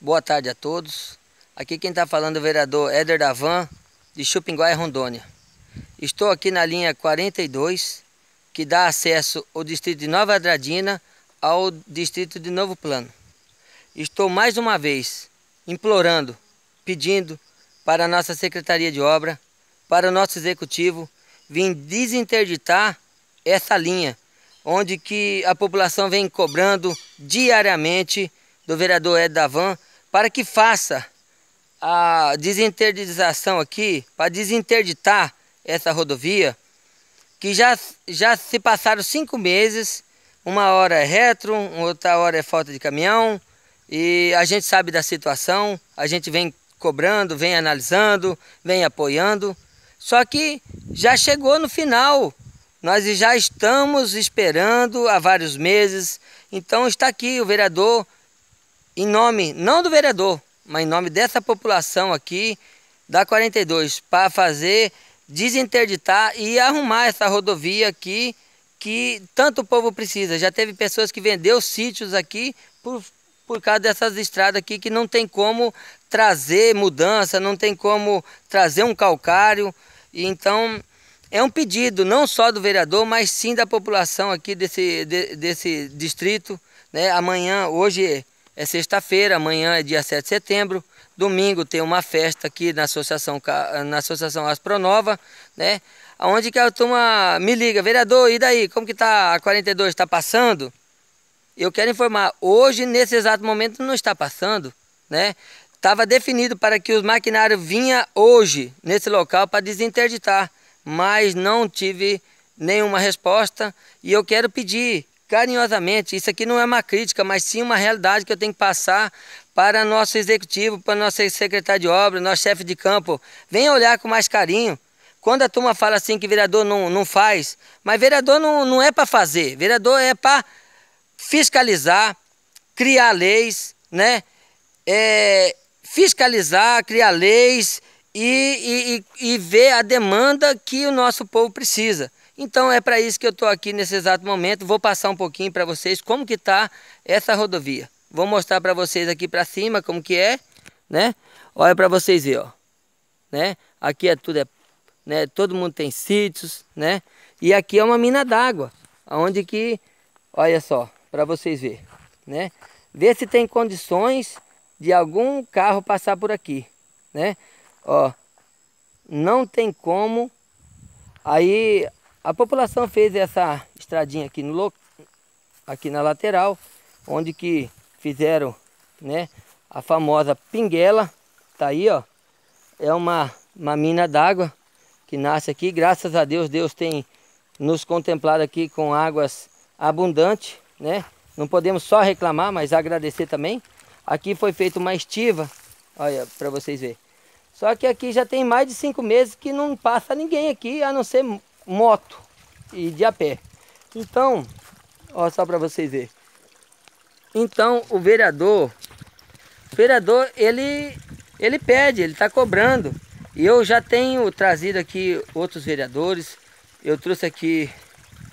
Boa tarde a todos. Aqui quem está falando é o vereador Éder Davan, de Chupinguai, Rondônia. Estou aqui na linha 42, que dá acesso ao distrito de Nova Adradina ao distrito de Novo Plano. Estou mais uma vez implorando, pedindo para a nossa Secretaria de Obra, para o nosso Executivo, vir desinterditar essa linha, onde que a população vem cobrando diariamente do vereador Ed Davan para que faça a desinterdização aqui, para desinterditar essa rodovia, que já, já se passaram cinco meses, uma hora é retro, outra hora é falta de caminhão, e a gente sabe da situação, a gente vem cobrando, vem analisando, vem apoiando, só que já chegou no final, nós já estamos esperando há vários meses, então está aqui o vereador em nome não do vereador, mas em nome dessa população aqui da 42, para fazer desinterditar e arrumar essa rodovia aqui que tanto o povo precisa. Já teve pessoas que vendeu sítios aqui por, por causa dessas estradas aqui que não tem como trazer mudança, não tem como trazer um calcário. Então é um pedido não só do vereador, mas sim da população aqui desse, de, desse distrito. Né? Amanhã, hoje é sexta-feira, amanhã é dia 7 de setembro. Domingo tem uma festa aqui na Associação, na Associação Astronova, né? Onde que a turma me liga, vereador, e daí? Como que tá a 42? Está passando? Eu quero informar, hoje, nesse exato momento, não está passando, né? Estava definido para que os maquinários vinha hoje nesse local para desinterditar, mas não tive nenhuma resposta e eu quero pedir carinhosamente, isso aqui não é uma crítica, mas sim uma realidade que eu tenho que passar para nosso executivo, para nosso secretário de obra, nosso chefe de campo. Venha olhar com mais carinho. Quando a turma fala assim que vereador não, não faz, mas vereador não, não é para fazer, vereador é para fiscalizar, criar leis, né? É, fiscalizar, criar leis e, e, e ver a demanda que o nosso povo precisa. Então é para isso que eu estou aqui nesse exato momento. Vou passar um pouquinho para vocês como que está essa rodovia. Vou mostrar para vocês aqui para cima como que é, né? Olha para vocês verem, ó. Né? Aqui é tudo, é, né? todo mundo tem sítios, né? E aqui é uma mina d'água, aonde que, olha só, para vocês verem, né? Ver se tem condições de algum carro passar por aqui, né? Ó, não tem como. Aí a população fez essa estradinha aqui, no, aqui na lateral, onde que fizeram né, a famosa pinguela, tá aí ó, é uma, uma mina d'água que nasce aqui, graças a Deus, Deus tem nos contemplado aqui com águas abundantes, né? Não podemos só reclamar, mas agradecer também. Aqui foi feita uma estiva, olha, para vocês verem. Só que aqui já tem mais de cinco meses que não passa ninguém aqui, a não ser moto e de a pé. Então, ó só para vocês verem. Então, o vereador, o vereador, ele, ele pede, ele está cobrando. E eu já tenho trazido aqui outros vereadores. Eu trouxe aqui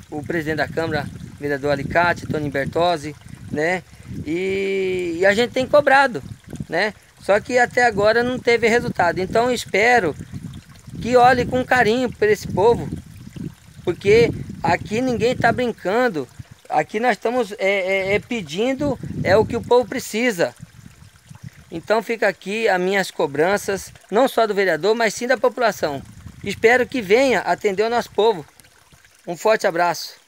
o presidente da Câmara, vereador Alicate, Tony Bertozzi, né? E, e, a gente tem cobrado, né? Só que até agora não teve resultado. Então espero que olhe com carinho para esse povo, porque aqui ninguém está brincando. Aqui nós estamos é, é, é, pedindo é o que o povo precisa. Então fica aqui as minhas cobranças, não só do vereador, mas sim da população. Espero que venha atender o nosso povo. Um forte abraço.